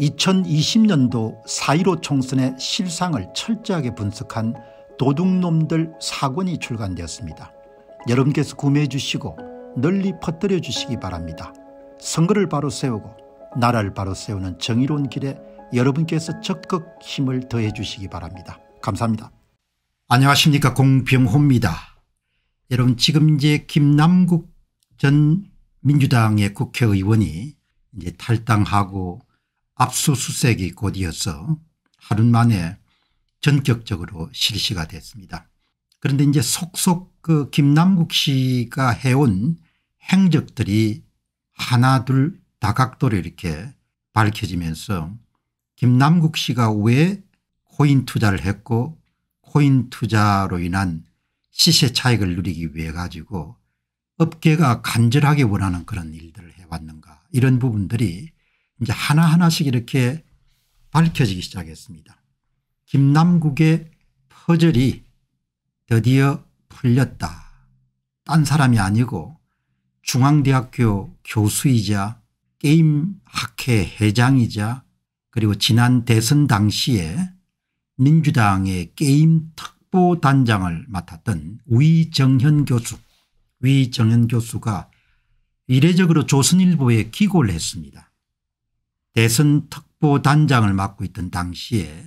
2020년도 4.15 총선의 실상을 철저하게 분석한 도둑놈들 사권이 출간되었습니다. 여러분께서 구매해 주시고 널리 퍼뜨려 주시기 바랍니다. 선거를 바로 세우고 나라를 바로 세우는 정의로운 길에 여러분께서 적극 힘을 더해 주시기 바랍니다. 감사합니다. 안녕하십니까 공병호입니다. 여러분 지금 이제 김남국 전 민주당의 국회의원이 이제 탈당하고 압수수색이 곧이어서 하루 만에 전격적으로 실시가 됐습니다. 그런데 이제 속속 그 김남국 씨가 해온 행적들이 하나 둘 다각도로 이렇게 밝혀지면서 김남국 씨가 왜 코인 투자를 했고 코인 투자로 인한 시세 차익을 누리기 위해 가지고 업계가 간절하게 원하는 그런 일들을 해왔는가 이런 부분들이 이제 하나하나씩 이렇게 밝혀지기 시작했습니다. 김남국의 퍼즐이 드디어 풀렸다. 딴 사람이 아니고 중앙대학교 교수이자 게임학회 회장이자 그리고 지난 대선 당시에 민주당의 게임 특보단장을 맡았던 위정현 교수 위정현 교수가 이례적으로 조선일보에 기고를 했습니다. 대선 특보단장을 맡고 있던 당시에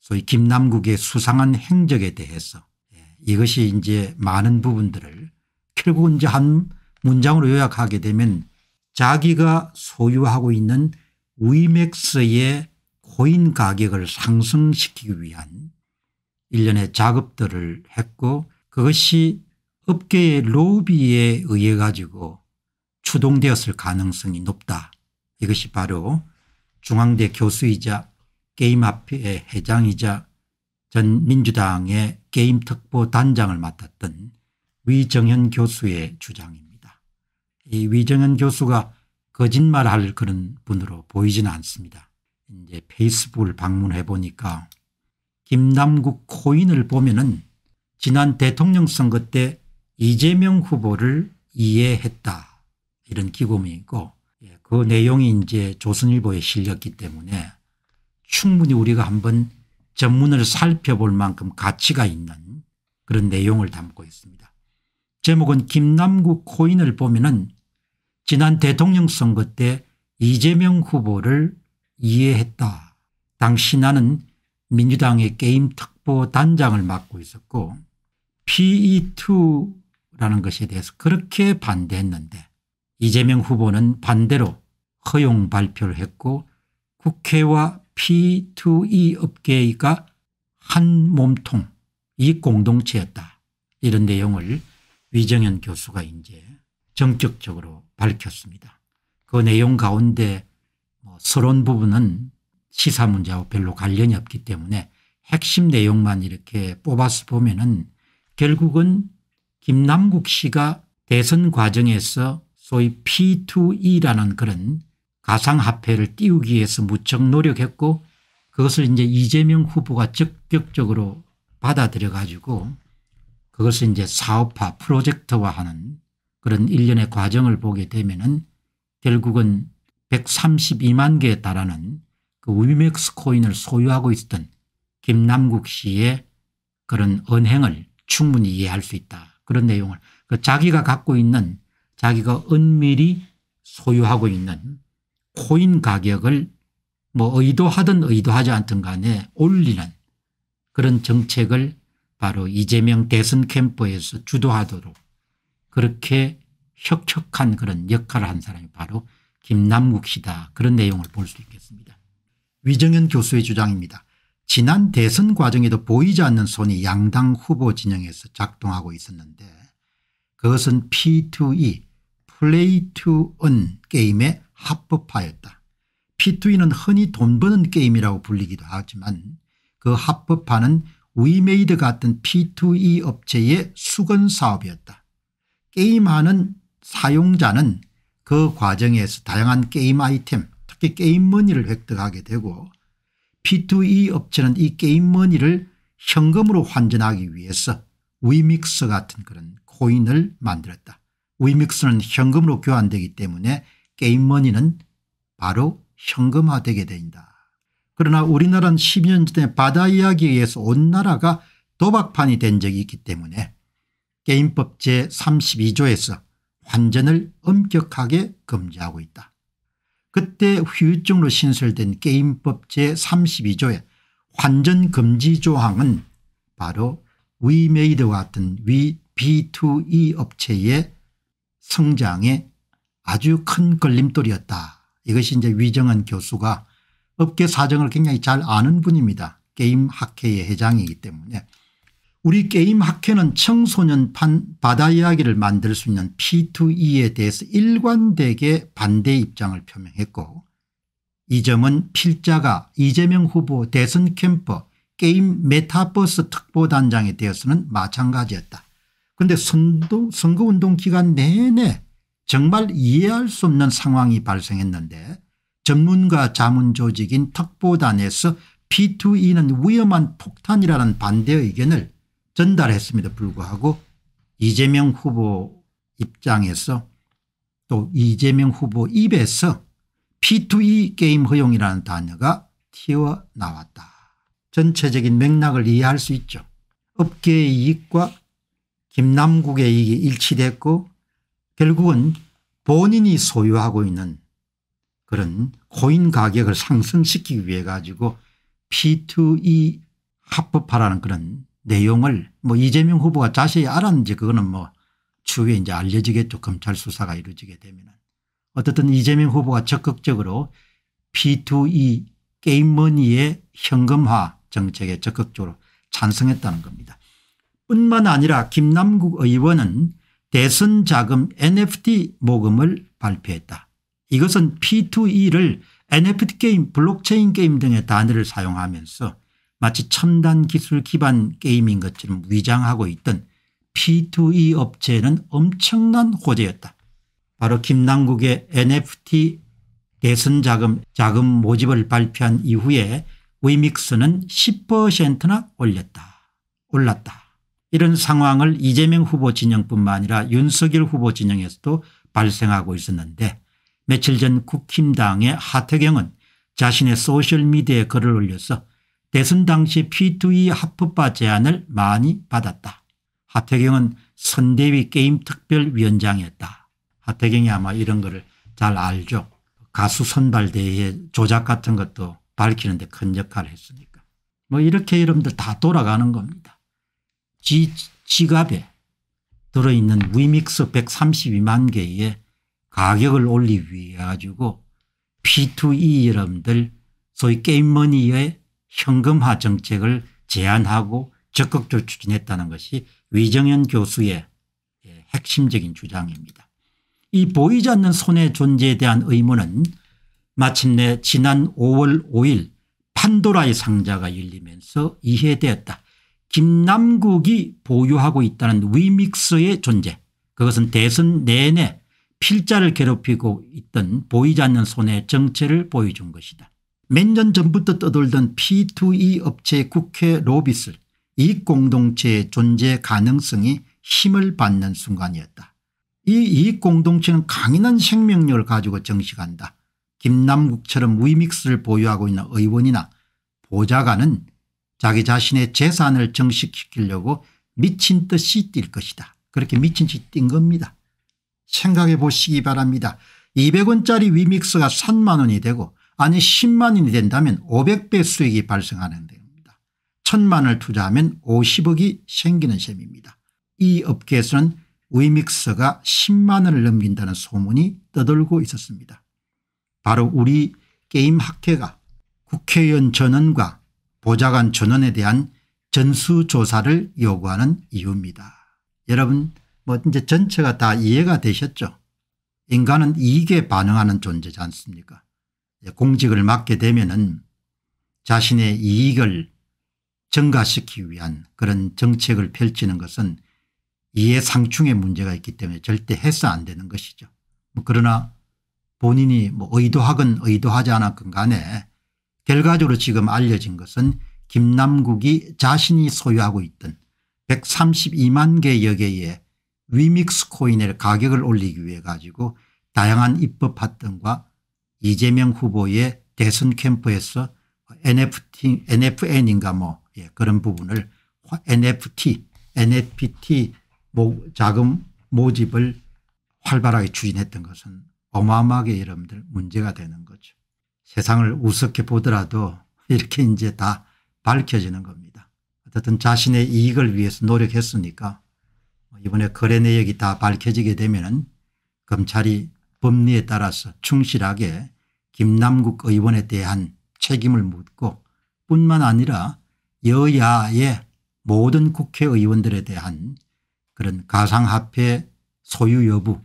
소위 김남국의 수상한 행적에 대해서 예, 이것이 이제 많은 부분들을 결국은 이제 한 문장으로 요약하게 되면 자기가 소유하고 있는 위맥스의 코인 가격을 상승시키기 위한 일련의 작업들을 했고 그것이 업계의 로비에 의해 가지고 추동되었을 가능성이 높다 이것이 바로 중앙대 교수이자 게임합회 회장이자 전 민주당의 게임특보 단장을 맡았던 위정현 교수의 주장입니다. 이 위정현 교수가 거짓말할 그런 분으로 보이지는 않습니다. 이제 페이스북을 방문해 보니까 김남국 코인을 보면은 지난 대통령 선거 때 이재명 후보를 이해했다 이런 기고문이고 예, 그 내용이 이제 조선일보에 실렸기 때문에 충분히 우리가 한번 전문을 살펴볼 만큼 가치가 있는 그런 내용을 담고 있습니다. 제목은 김남국 코인을 보면은 지난 대통령 선거 때 이재명 후보를 이해했다. 당시 나는 민주당의 게임 특보 단장을 맡고 있었고 PE2라는 것에 대해서 그렇게 반대했는데 이재명 후보는 반대로 허용 발표를 했고 국회와 P2E 업계가 한 몸통 이 공동체였다 이런 내용을 위정현 교수가 이제 정적적으로 밝혔습니다. 그 내용 가운데 뭐 서론 부분은 시사 문제하 별로 관련이 없기 때문에 핵심 내용만 이렇게 뽑아서 보면은 결국은 김남국 씨가 대선 과정에서 소위 P2E라는 그런 가상화폐를 띄우기 위해서 무척 노력했고 그것을 이제 이재명 후보가 적극적으로 받아들여 가지고 그것을 이제 사업화 프로젝트화하는 그런 일련의 과정을 보게 되면은 결국은 132만 개에 달하는 그 위맥스 코인을 소유하고 있었던 김남국 씨의 그런 언행을 충분히 이해할 수 있다. 그런 내용을 그 자기가 갖고 있는 자기가 은밀히 소유하고 있는 코인 가격을 뭐 의도하든 의도하지 않든 간에 올리는 그런 정책을 바로 이재명 대선 캠프에서 주도하도록 그렇게 혁혁한 그런 역할을 한 사람이 바로 김남국 씨다 그런 내용을 볼 수 있겠습니다. 위정현 교수의 주장입니다. 지난 대선 과정에도 보이지 않는 손이 양당 후보 진영에서 작동하고 있었는데 그것은 P2E 플레이 투은 게임에 합법화였다. P2E는 흔히 돈 버는 게임이라고 불리기도 하지만 그 합법화는 위메이드 같은 P2E 업체의 수건 사업이었다. 게임하는 사용자는 그 과정에서 다양한 게임 아이템 특히 게임머니를 획득하게 되고 P2E 업체는 이 게임머니를 현금으로 환전하기 위해서 위믹스 같은 그런 코인을 만들었다. 위믹스는 현금으로 교환되기 때문에 게임머니는 바로 현금화되게 된다. 그러나 우리나라는 10년 전에 바다 이야기에 의해서 온 나라가 도박판이 된 적이 있기 때문에 게임법 제32조에서 환전을 엄격하게 금지하고 있다. 그때 후유증으로 신설된 게임법 제32조의 환전금지 조항은 바로 위메이드와 같은 위 B2E 업체의 성장에 아주 큰 걸림돌이었다. 이것이 이제 위정은 교수가 업계 사정을 굉장히 잘 아는 분입니다. 게임 학회의 회장이기 때문에 우리 게임 학회는 청소년판 바다 이야기를 만들 수 있는 P2E에 대해서 일관되게 반대 입장을 표명했고 이 점은 필자가 이재명 후보 대선 캠퍼 게임 메타버스 특보단장에 대해서는 마찬가지였다. 그런데 선거운동 기간 내내 정말 이해할 수 없는 상황이 발생했는데 전문가 자문조직인 특보단에서 P2E는 위험한 폭탄이라는 반대 의견을 전달했음에도 불구하고 이재명 후보 입장에서 또 이재명 후보 입에서 P2E 게임 허용이라는 단어가 튀어나왔다. 전체적인 맥락을 이해할 수 있죠. 업계의 이익과 김남국의 이익이 일치됐고 결국은 본인이 소유하고 있는 그런 코인 가격을 상승시키기 위해 가지고 P2E 합법화라는 그런 내용을 뭐 이재명 후보가 자세히 알았는지 그거는 뭐 추후에 이제 알려지겠죠. 검찰 수사가 이루어지게 되면. 어쨌든 이재명 후보가 적극적으로 P2E 게임머니의 현금화 정책에 적극적으로 찬성했다는 겁니다. 뿐만 아니라 김남국 의원은 대선 자금 NFT 모금을 발표했다. 이것은 P2E를 NFT 게임 블록체인 게임 등의 단어를 사용하면서 마치 첨단 기술 기반 게임인 것처럼 위장하고 있던 P2E 업체는 엄청난 호재였다. 바로 김남국의 NFT 대선 자금 자금 모집을 발표한 이후에 위믹스는 10%나 올렸다. 올랐다. 이런 상황을 이재명 후보 진영뿐만 아니라 윤석열 후보 진영에서도 발생하고 있었는데 며칠 전 국힘당의 하태경은 자신의 소셜미디어에 글을 올려서 대선 당시 P2E 합법화 제안을 많이 받았다. 하태경은 선대위 게임특별위원장이었다. 하태경이 아마 이런 거를 잘 알죠. 가수 선발대회 조작 같은 것도 밝히는 데큰 역할을 했으니까. 뭐 이렇게 여러분들 다 돌아가는 겁니다. 지, 지갑에 들어있는 위믹스 132만 개의 가격을 올리기 위해 가지고 P2E 여러분들 소위 게임머니의 현금화 정책을 제안하고 적극적으로 추진했다는 것이 위정현 교수의 예, 핵심적인 주장입니다. 이 보이지 않는 손해 존재에 대한 의문은 마침내 지난 5월 5일 판도라의 상자가 열리면서 이해되었다. 김남국이 보유하고 있다는 위믹스의 존재 그것은 대선 내내 필자를 괴롭히고 있던 보이지 않는 손의 정체를 보여준 것이다. 몇 년 전부터 떠돌던 P2E 업체 국회 로비슬 이공동체의 존재 가능성이 힘을 받는 순간이었다. 이 이익공동체는 강인한 생명력을 가지고 정식한다. 김남국처럼 위믹스를 보유하고 있는 의원이나 보좌관은 자기 자신의 재산을 정식시키려고 미친 듯이 뛸 것이다. 그렇게 미친 듯이 뛴 겁니다. 생각해 보시기 바랍니다. 200원짜리 위믹스가 3만 원이 되고 아니 10만 원이 된다면 500배 수익이 발생하는 겁니다. 1000만 원을 투자하면 50억이 생기는 셈입니다. 이 업계에서는 위믹스가 10만 원을 넘긴다는 소문이 떠돌고 있었습니다. 바로 우리 게임 학회가 국회의원 전원과 보좌관 전원에 대한 전수조사를 요구하는 이유입니다. 여러분 뭐 이제 전체가 다 이해가 되셨죠 인간은 이익에 반응하는 존재지 않습니까 공직을 맡게 되면 은 자신의 이익을 증가시키기 위한 그런 정책을 펼치는 것은 이해상충의 문제가 있기 때문에 절대 해서 안 되는 것이죠. 뭐 그러나 본인이 뭐 의도하건 의도하지 않았건 간에 결과적으로 지금 알려진 것은 김남국이 자신이 소유하고 있던 132만 개 여개의 위믹스 코인의 가격을 올리기 위해 가지고 다양한 입법 활동과 이재명 후보의 대선 캠프에서 NFT, NFN인가 뭐 예, 그런 부분을 NFT, NFT 모, 자금 모집을 활발하게 추진했던 것은 어마어마하게 여러분들 문제가 되는 거죠. 세상을 우습게 보더라도 이렇게 이제 다 밝혀지는 겁니다. 어쨌든 자신의 이익을 위해서 노력했으니까 이번에 거래 내역이 다 밝혀지게 되면 검찰이 법리에 따라서 충실하게 김남국 의원에 대한 책임을 묻고 뿐만 아니라 여야의 모든 국회의원들에 대한 그런 가상화폐 소유 여부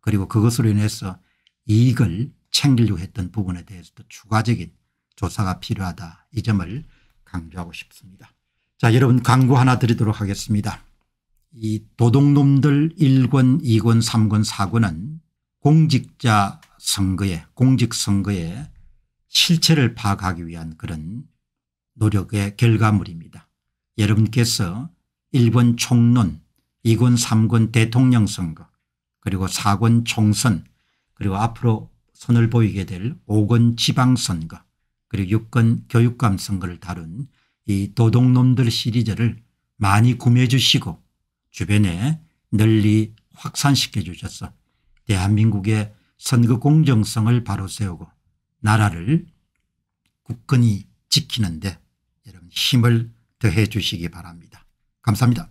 그리고 그것으로 인해서 이익을 챙기려고 했던 부분에 대해서도 추가적인 조사가 필요하다 이 점을 강조하고 싶습니다. 자 여러분 광고 하나 드리도록 하겠습니다. 이 도둑놈들 1권 2권 3권 4권은 공직자 선거에 공직선거에 실체를 파악하기 위한 그런 노력의 결과물입니다. 여러분께서 1권 총론 2권 3권 대통령 선거 그리고 4권 총선 그리고 앞으로 선을 보이게 될5건 지방선거 그리고 6건 교육감 선거를 다룬 이 도둑놈들 시리즈를 많이 구매해 주시고 주변에 널리 확산시켜 주셔서 대한민국의 선거 공정성을 바로 세우고 나라를 굳건히 지키는데 여러분 힘을 더해 주시기 바랍니다. 감사합니다.